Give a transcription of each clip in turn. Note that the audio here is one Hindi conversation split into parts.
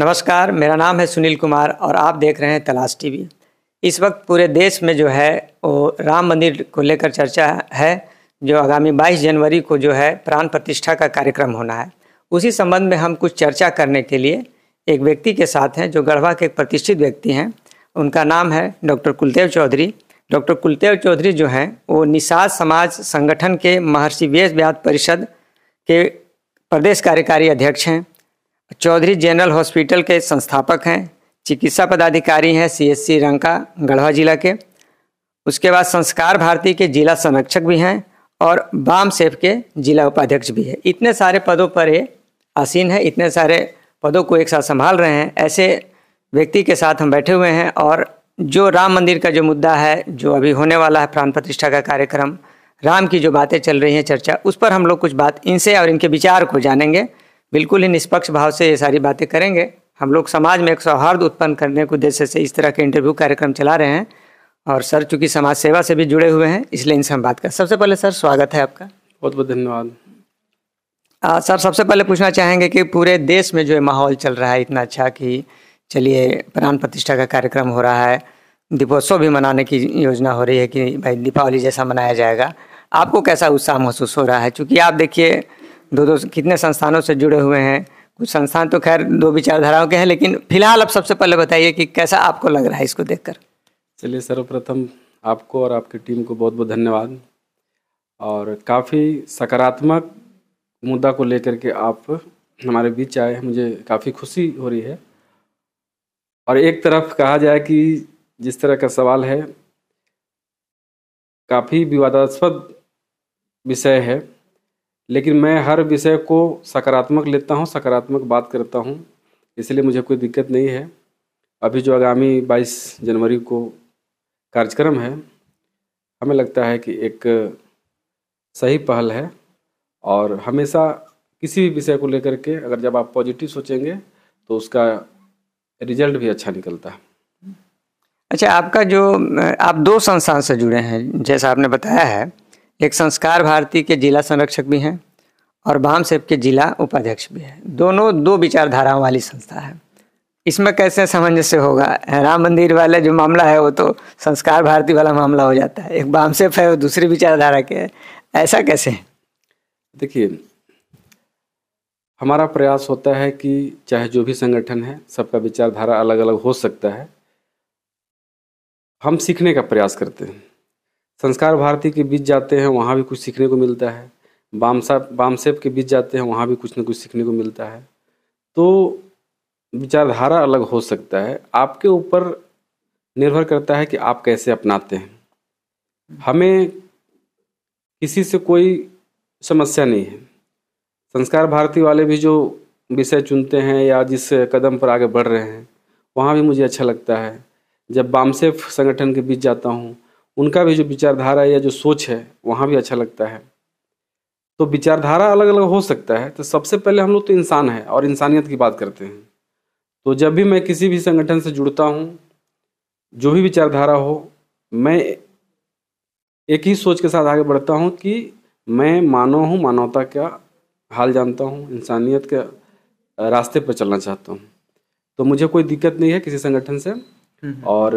नमस्कार मेरा नाम है सुनील कुमार और आप देख रहे हैं तलाश टीवी इस वक्त पूरे देश में जो है वो राम मंदिर को लेकर चर्चा है जो आगामी 22 जनवरी को जो है प्राण प्रतिष्ठा का कार्यक्रम होना है उसी संबंध में हम कुछ चर्चा करने के लिए एक व्यक्ति के साथ हैं जो गढ़वा के एक प्रतिष्ठित व्यक्ति हैं उनका नाम है डॉक्टर कुलदेव चौधरी डॉक्टर कुलदेव चौधरी जो हैं वो निषाद समाज संगठन के महर्षि वेश व्यात परिषद के प्रदेश कार्यकारी अध्यक्ष हैं चौधरी जनरल हॉस्पिटल के संस्थापक हैं चिकित्सा पदाधिकारी हैं C S C Ranka Garhwa जिला के उसके बाद संस्कार भारती के जिला संरक्षक भी हैं और बाम सेफ के जिला उपाध्यक्ष भी है इतने सारे पदों पर ये आसीन है इतने सारे पदों को एक साथ संभाल रहे हैं ऐसे व्यक्ति के साथ हम बैठे हुए हैं और जो राम मंदिर का जो मुद्दा है जो अभी होने वाला है प्राण प्रतिष्ठा का कार्यक्रम राम की जो बातें चल रही हैं चर्चा उस पर हम लोग कुछ बात इनसे और इनके विचार को जानेंगे बिल्कुल ही निष्पक्ष भाव से ये सारी बातें करेंगे हम लोग समाज में एक सौहार्द उत्पन्न करने के उद्देश्य से इस तरह के इंटरव्यू कार्यक्रम चला रहे हैं और सर चूँकि समाज सेवा से भी जुड़े हुए हैं इसलिए इनसे हम बात कर सबसे पहले सर स्वागत है आपका बहुत बहुत धन्यवाद सर सबसे पहले पूछना चाहेंगे कि पूरे देश में जो माहौल चल रहा है इतना अच्छा कि चलिए प्राण प्रतिष्ठा का कार्यक्रम हो रहा है दीपोत्सव भी मनाने की योजना हो रही है कि भाई दीपावली जैसा मनाया जाएगा आपको कैसा उत्साह महसूस हो रहा है चूँकि आप देखिए दो दो कितने संस्थानों से जुड़े हुए हैं कुछ संस्थान तो खैर दो विचारधाराओं के हैं लेकिन फिलहाल आप सबसे पहले बताइए कि कैसा आपको लग रहा है इसको देखकर चलिए सर्वप्रथम आपको और आपकी टीम को बहुत बहुत धन्यवाद और काफ़ी सकारात्मक मुद्दा को लेकर के आप हमारे बीच आए मुझे काफ़ी खुशी हो रही है और एक तरफ कहा जाए कि जिस तरह का सवाल है काफ़ी विवादास्पद विषय है लेकिन मैं हर विषय को सकारात्मक लेता हूँ सकारात्मक बात करता हूँ इसलिए मुझे कोई दिक्कत नहीं है अभी जो आगामी 22 जनवरी को कार्यक्रम है हमें लगता है कि एक सही पहल है और हमेशा किसी भी विषय को लेकर के अगर जब आप पॉजिटिव सोचेंगे तो उसका रिजल्ट भी अच्छा निकलता है अच्छा आपका जो आप दो संस्थान से जुड़े हैं जैसा आपने बताया है एक संस्कार भारती के जिला संरक्षक भी हैं और भाम सेब के जिला उपाध्यक्ष भी हैं दोनों दो विचारधाराओं वाली संस्था है इसमें कैसे सामंजस्य होगा राम मंदिर वाला जो मामला है वो तो संस्कार भारती वाला मामला हो जाता है एक बाम सेफ है वो दूसरी विचारधारा के है ऐसा कैसे है देखिए हमारा प्रयास होता है कि चाहे जो भी संगठन है सबका विचारधारा अलग अलग हो सकता है हम सीखने का प्रयास करते हैं संस्कार भारती के बीच जाते हैं वहाँ भी कुछ सीखने को मिलता है बामसा बामसेप के बीच जाते हैं वहाँ भी कुछ ना कुछ सीखने को मिलता है तो विचारधारा अलग हो सकता है आपके ऊपर निर्भर करता है कि आप कैसे अपनाते हैं हमें किसी से कोई समस्या नहीं है संस्कार भारती वाले भी जो विषय चुनते हैं या जिस कदम पर आगे बढ़ रहे हैं वहाँ भी मुझे अच्छा लगता है जब बामसेफ संगठन के बीच जाता हूँ उनका भी जो विचारधारा या जो सोच है वहाँ भी अच्छा लगता है तो विचारधारा अलग अलग हो सकता है तो सबसे पहले हम लोग तो इंसान है और इंसानियत की बात करते हैं तो जब भी मैं किसी भी संगठन से जुड़ता हूँ जो भी विचारधारा हो मैं एक ही सोच के साथ आगे बढ़ता हूँ कि मैं मानव हूँ मानवता का हाल जानता हूँ इंसानियत के रास्ते पर चलना चाहता हूँ तो मुझे कोई दिक्कत नहीं है किसी संगठन से हम्म। और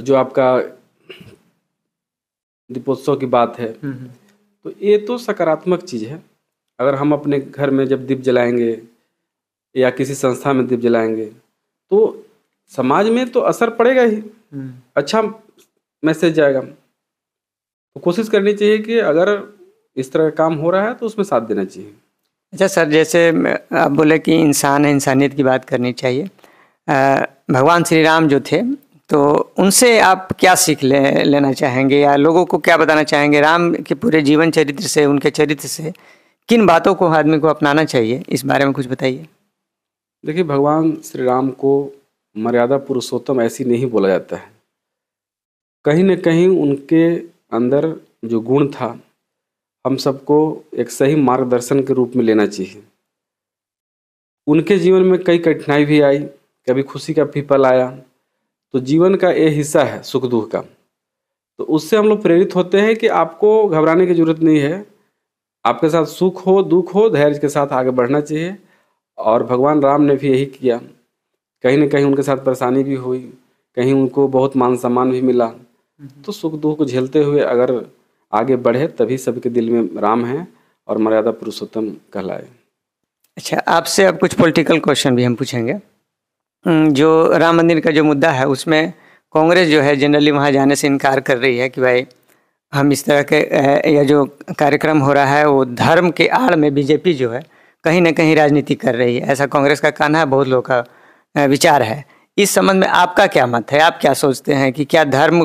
जो आपका दीपोत्सव की बात है हम्म, हम्म। तो ये तो सकारात्मक चीज़ है अगर हम अपने घर में जब दीप जलाएंगे या किसी संस्था में दीप जलाएंगे तो समाज में तो असर पड़ेगा ही हम्म। अच्छा मैसेज जाएगा तो कोशिश करनी चाहिए कि अगर इस तरह का काम हो रहा है तो उसमें साथ देना चाहिए अच्छा सर जैसे आप बोले कि इंसान है इंसानियत की बात करनी चाहिए भगवान श्री राम जो थे तो उनसे आप क्या सीख ले, लेना चाहेंगे या लोगों को क्या बताना चाहेंगे राम के पूरे जीवन चरित्र से उनके चरित्र से किन बातों को आदमी को अपनाना चाहिए इस बारे में कुछ बताइए देखिए भगवान श्री राम को मर्यादा पुरुषोत्तम ऐसी नहीं बोला जाता है कहीं ना कहीं उनके अंदर जो गुण था हम सबको एक सही मार्गदर्शन के रूप में लेना चाहिए उनके जीवन में कई कठिनाई भी आई कभी खुशी का पीपल आया तो जीवन का ये हिस्सा है सुख दुख का तो उससे हम लोग प्रेरित होते हैं कि आपको घबराने की जरूरत नहीं है आपके साथ सुख हो दुख हो धैर्य के साथ आगे बढ़ना चाहिए और भगवान राम ने भी यही किया कहीं ना कहीं उनके साथ परेशानी भी हुई कहीं उनको बहुत मान सम्मान भी मिला हम्म। तो सुख दुख को झेलते हुए अगर आगे बढ़े तभी सबके दिल में राम है और मर्यादा पुरुषोत्तम कहलाए अच्छा आपसे अब कुछ पॉलिटिकल क्वेश्चन भी हम पूछेंगे हम्म, जो राम मंदिर का जो मुद्दा है उसमें कांग्रेस जो है जनरली वहाँ जाने से इनकार कर रही है कि भाई हम इस तरह के या जो कार्यक्रम हो रहा है वो धर्म के आड़ में बीजेपी जो है कहीं ना कहीं राजनीति कर रही है ऐसा कांग्रेस का कहना है बहुत लोगों का विचार है इस संबंध में आपका क्या मत है आप क्या सोचते हैं कि क्या धर्म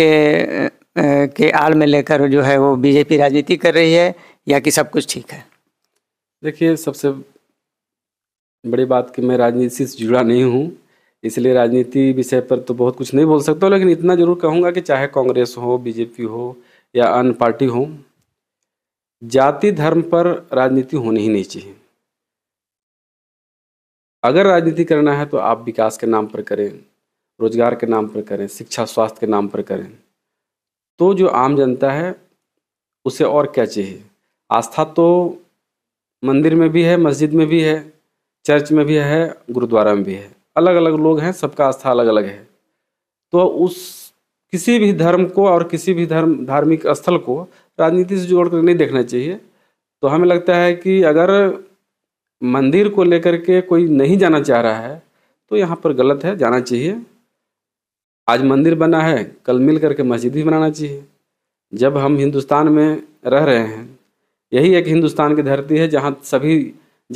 के के आड़ में लेकर जो है वो बीजेपी राजनीति कर रही है या कि सब कुछ ठीक है देखिए सबसे बड़ी बात कि मैं राजनीति से जुड़ा नहीं हूँ इसलिए राजनीति विषय पर तो बहुत कुछ नहीं बोल सकता लेकिन इतना जरूर कहूँगा कि चाहे कांग्रेस हो बीजेपी हो या अन्य पार्टी हो जाति धर्म पर राजनीति होनी ही नहीं चाहिए अगर राजनीति करना है तो आप विकास के नाम पर करें रोजगार के नाम पर करें शिक्षा स्वास्थ्य के नाम पर करें तो जो आम जनता है उसे और क्या चाहिए आस्था तो मंदिर में भी है मस्जिद में भी है चर्च में भी है गुरुद्वारा में भी है अलग अलग लोग हैं सबका आस्था अलग अलग है तो उस किसी भी धर्म को और किसी भी धर्म धार्मिक स्थल को राजनीति से जोड़ कर नहीं देखना चाहिए तो हमें लगता है कि अगर मंदिर को लेकर के कोई नहीं जाना चाह रहा है तो यहाँ पर गलत है जाना चाहिए आज मंदिर बना है कल मिल करके मस्जिद भी बनाना चाहिए जब हम हिंदुस्तान में रह रहे हैं यही एक हिंदुस्तान की धरती है जहाँ सभी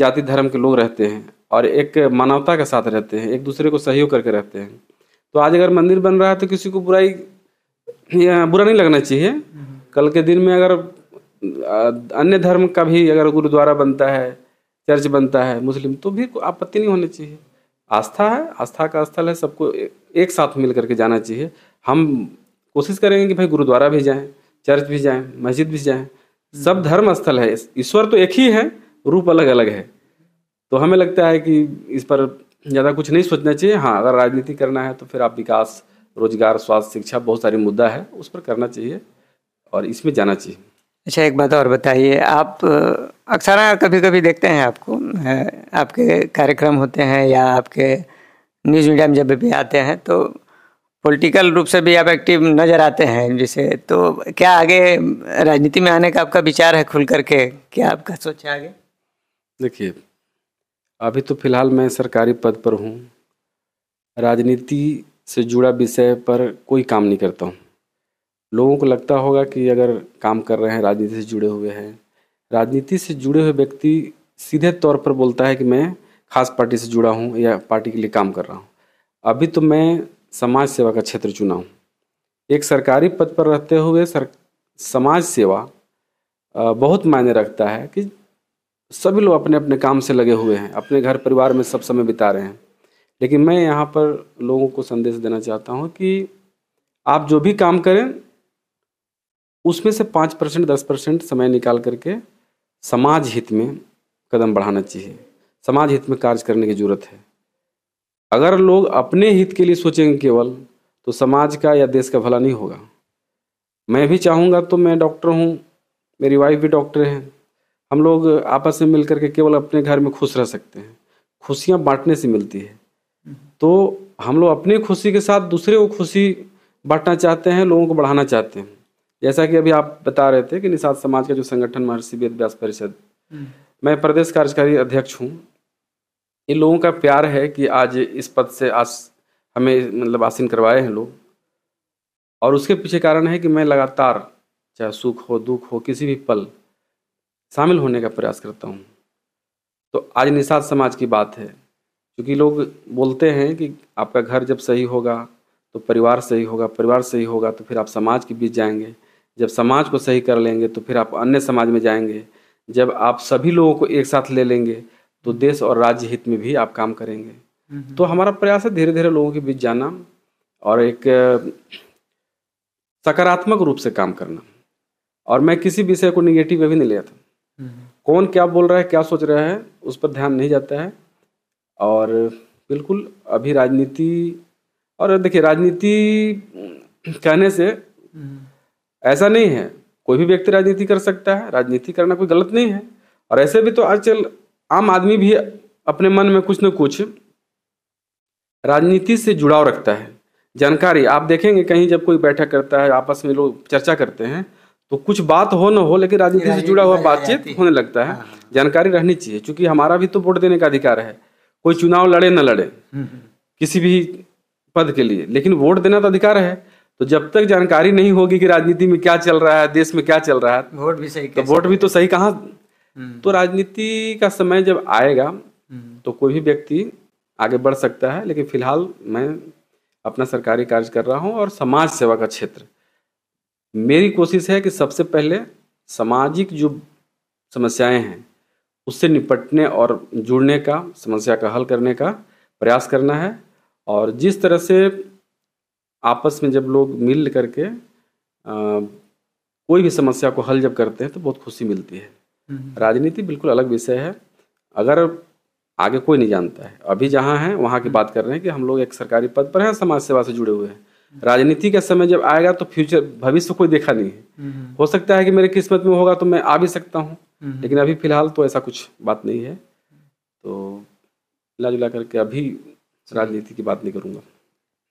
जाति धर्म के लोग रहते हैं और एक मानवता के साथ रहते हैं एक दूसरे को सहयोग करके रहते हैं तो आज अगर मंदिर बन रहा है तो किसी को बुराई बुरा नहीं लगना चाहिए कल के दिन में अगर अन्य धर्म का भी अगर गुरुद्वारा बनता है चर्च बनता है मुस्लिम तो भी आपत्ति नहीं होनी चाहिए आस्था है आस्था का स्थल है सबको एक साथ मिल करके जाना चाहिए हम कोशिश करेंगे कि भाई गुरुद्वारा भी जाएं चर्च भी जाएं मस्जिद भी जाएं सब धर्म स्थल है ईश्वर तो एक ही है रूप अलग अलग है तो हमें लगता है कि इस पर ज़्यादा कुछ नहीं सोचना चाहिए हाँ अगर राजनीति करना है तो फिर आप विकास रोजगार स्वास्थ्य शिक्षा बहुत सारी मुद्दा है उस पर करना चाहिए और इसमें जाना चाहिए अच्छा एक बात और बताइए आप अक्सर कभी कभी देखते हैं आपको आपके कार्यक्रम होते हैं या आपके न्यूज़ मीडिया में जब भी आते हैं तो पॉलिटिकल रूप से भी आप एक्टिव नज़र आते हैं जिसे तो क्या आगे राजनीति में आने का आपका विचार है खुल करके क्या आपका सोच है आगे देखिए अभी तो फिलहाल मैं सरकारी पद पर हूँ राजनीति से जुड़ा विषय पर कोई काम नहीं करता हूँ लोगों को लगता होगा कि अगर काम कर रहे हैं राजनीति से जुड़े हुए हैं राजनीति से जुड़े हुए व्यक्ति सीधे तौर पर बोलता है कि मैं खास पार्टी से जुड़ा हूँ या पार्टी के लिए काम कर रहा हूँ अभी तो मैं समाज सेवा का क्षेत्र चुना हूँ एक सरकारी पद पर रहते हुए सर समाज सेवा बहुत मायने रखता है कि सभी लोग अपने अपने काम से लगे हुए हैं अपने घर परिवार में सब समय बिता रहे हैं लेकिन मैं यहाँ पर लोगों को संदेश देना चाहता हूँ कि आप जो भी काम करें उसमें से पाँच परसेंट दस परसेंट समय निकाल करके समाज हित में कदम बढ़ाना चाहिए समाज हित में कार्य करने की जरूरत है अगर लोग अपने हित के लिए सोचेंगे केवल तो समाज का या देश का भला नहीं होगा मैं भी चाहूँगा तो मैं डॉक्टर हूँ मेरी वाइफ भी डॉक्टर हैं हम लोग आपस में मिलकर के केवल अपने घर में खुश रह सकते हैं खुशियाँ बांटने से मिलती है तो हम लोग अपनी खुशी के साथ दूसरे को खुशी बांटना चाहते हैं लोगों को बढ़ाना चाहते हैं जैसा कि अभी आप बता रहे थे कि निषाद समाज का जो संगठन महर्षि वेद व्यास परिषद मैं प्रदेश कार्यकारी अध्यक्ष हूँ इन लोगों का प्यार है कि आज इस पद से आज हमें मतलब आसीन करवाए हैं लोग और उसके पीछे कारण है कि मैं लगातार चाहे सुख हो दुख हो किसी भी पल शामिल होने का प्रयास करता हूँ तो आज निषाद समाज की बात है क्योंकि लोग बोलते हैं कि आपका घर जब सही होगा तो परिवार सही होगा परिवार सही होगा तो फिर आप समाज के बीच जाएंगे जब समाज को सही कर लेंगे तो फिर आप अन्य समाज में जाएंगे जब आप सभी लोगों को एक साथ ले लेंगे तो देश और राज्य हित में भी आप काम करेंगे तो हमारा प्रयास है धीरे धीरे लोगों के बीच जाना और एक सकारात्मक रूप से काम करना और मैं किसी विषय को निगेटिव में भी नहीं लेता कौन क्या बोल रहा है क्या सोच रहा है उस पर ध्यान नहीं जाता है और बिल्कुल अभी राजनीति और देखिए राजनीति कहने से ऐसा नहीं है कोई भी व्यक्ति राजनीति कर सकता है राजनीति करना कोई गलत नहीं है और ऐसे भी तो आजकल आम आदमी भी अपने मन में कुछ न कुछ राजनीति से जुड़ाव रखता है जानकारी आप देखेंगे कहीं जब कोई बैठक करता है आपस में लोग चर्चा करते हैं तो कुछ बात हो ना हो लेकिन राजनीति से जुड़ा हुआ बातचीत होने लगता है हाँ, हाँ। जानकारी रहनी चाहिए क्योंकि हमारा भी तो वोट देने का अधिकार है कोई चुनाव लड़े न लड़े हम्म, हम्म। किसी भी पद के लिए लेकिन वोट देना तो अधिकार है तो जब तक जानकारी नहीं होगी कि राजनीति में क्या चल रहा है देश में क्या चल रहा है वोट भी सही तो वोट भी तो सही कहा हम्म। तो राजनीति का समय जब आएगा तो कोई भी व्यक्ति आगे बढ़ सकता है लेकिन फिलहाल मैं अपना सरकारी कार्य कर रहा हूँ और समाज सेवा का क्षेत्र मेरी कोशिश है कि सबसे पहले सामाजिक जो समस्याएं हैं उससे निपटने और जुड़ने का समस्या का हल करने का प्रयास करना है और जिस तरह से आपस में जब लोग मिल करके आ, कोई भी समस्या को हल जब करते हैं तो बहुत खुशी मिलती है हम्म। राजनीति बिल्कुल अलग विषय है अगर आगे कोई नहीं जानता है अभी जहाँ है वहाँ की हम्म। बात कर रहे हैं कि हम लोग एक सरकारी पद पर हैं समाज सेवा से जुड़े हुए हैं राजनीति का समय जब आएगा तो फ्यूचर भविष्य कोई देखा नहीं है हम्म। हो सकता है कि मेरे किस्मत में होगा तो मैं आ भी सकता हूँ हम्म। लेकिन अभी फिलहाल तो ऐसा कुछ बात नहीं है तो मिला जुला करके अभी राजनीति की बात नहीं करूँगा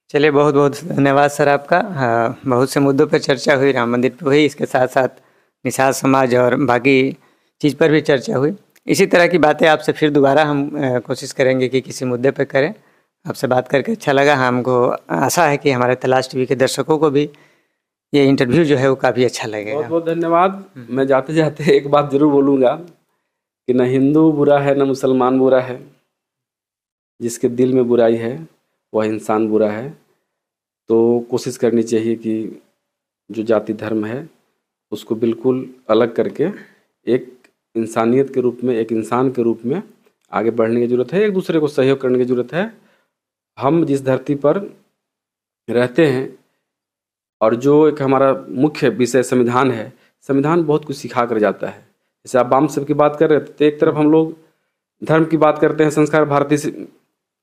चलिए बहुत बहुत धन्यवाद सर आपका हाँ, बहुत से मुद्दों पर चर्चा हुई राम मंदिर पर हुई इसके साथ साथ निषाद समाज और बाकी चीज़ पर भी चर्चा हुई इसी तरह की बातें आपसे फिर दोबारा हम कोशिश करेंगे कि किसी मुद्दे पर करें आपसे बात करके अच्छा लगा हाँ, हमको आशा है कि हमारे तलाश टीवी के दर्शकों को भी ये इंटरव्यू जो है वो काफ़ी अच्छा लगेगा बहुत बहुत धन्यवाद मैं जाते जाते एक बात ज़रूर बोलूँगा कि न हिंदू बुरा है न मुसलमान बुरा है जिसके दिल में बुराई है वह इंसान बुरा है तो कोशिश करनी चाहिए कि जो जाति धर्म है उसको बिल्कुल अलग करके एक इंसानियत के रूप में एक इंसान के रूप में आगे बढ़ने की ज़रूरत है एक दूसरे को सहयोग करने की ज़रूरत है हम जिस धरती पर रहते हैं और जो एक हमारा मुख्य विषय संविधान है संविधान बहुत कुछ सिखा कर जाता है जैसे आप बाम सेब की बात कर रहे थे तो एक तरफ हम लोग धर्म की बात करते हैं संस्कार भारती से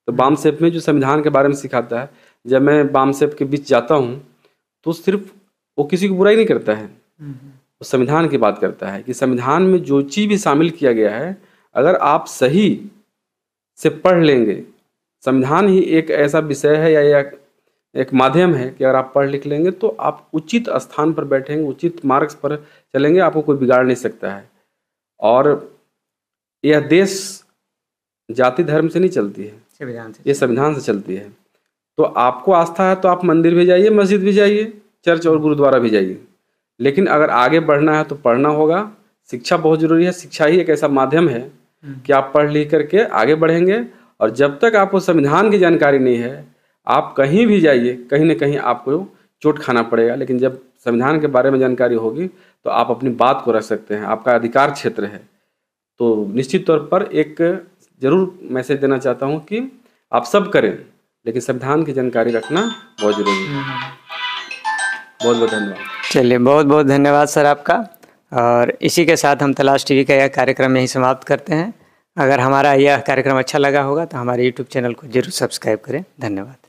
तो बाम सेब में जो संविधान के बारे में सिखाता है जब मैं बाम सेब के बीच जाता हूँ तो सिर्फ वो किसी को बुराई नहीं करता है वो संविधान की बात करता है कि संविधान में जो चीज़ भी शामिल किया गया है अगर आप सही से पढ़ लेंगे संविधान ही एक ऐसा विषय है या एक माध्यम है कि अगर आप पढ़ लिख लेंगे तो आप उचित स्थान पर बैठेंगे उचित मार्ग पर चलेंगे आपको कोई बिगाड़ नहीं सकता है और यह देश जाति धर्म से नहीं चलती है संविधान से ये संविधान से चलती है तो आपको आस्था है तो आप मंदिर भी जाइए मस्जिद भी जाइए चर्च और गुरुद्वारा भी जाइए लेकिन अगर आगे बढ़ना है तो पढ़ना होगा शिक्षा बहुत जरूरी है शिक्षा ही एक ऐसा माध्यम है हम्म। कि आप पढ़ लिख करके आगे बढ़ेंगे और जब तक आपको संविधान की जानकारी नहीं है आप कहीं भी जाइए कहीं ना कहीं आपको चोट खाना पड़ेगा लेकिन जब संविधान के बारे में जानकारी होगी तो आप अपनी बात को रख सकते हैं आपका अधिकार क्षेत्र है तो निश्चित तौर पर एक ज़रूर मैसेज देना चाहता हूँ कि आप सब करें लेकिन संविधान की जानकारी रखना बहुत जरूरी है बहुत बहुत धन्यवाद चलिए बहुत बहुत धन्यवाद सर आपका और इसी के साथ हम तलाश टीवी का यह कार्यक्रम यहीं समाप्त करते हैं अगर हमारा यह कार्यक्रम अच्छा लगा होगा तो हमारे यूट्यूब चैनल को जरूर सब्सक्राइब करें धन्यवाद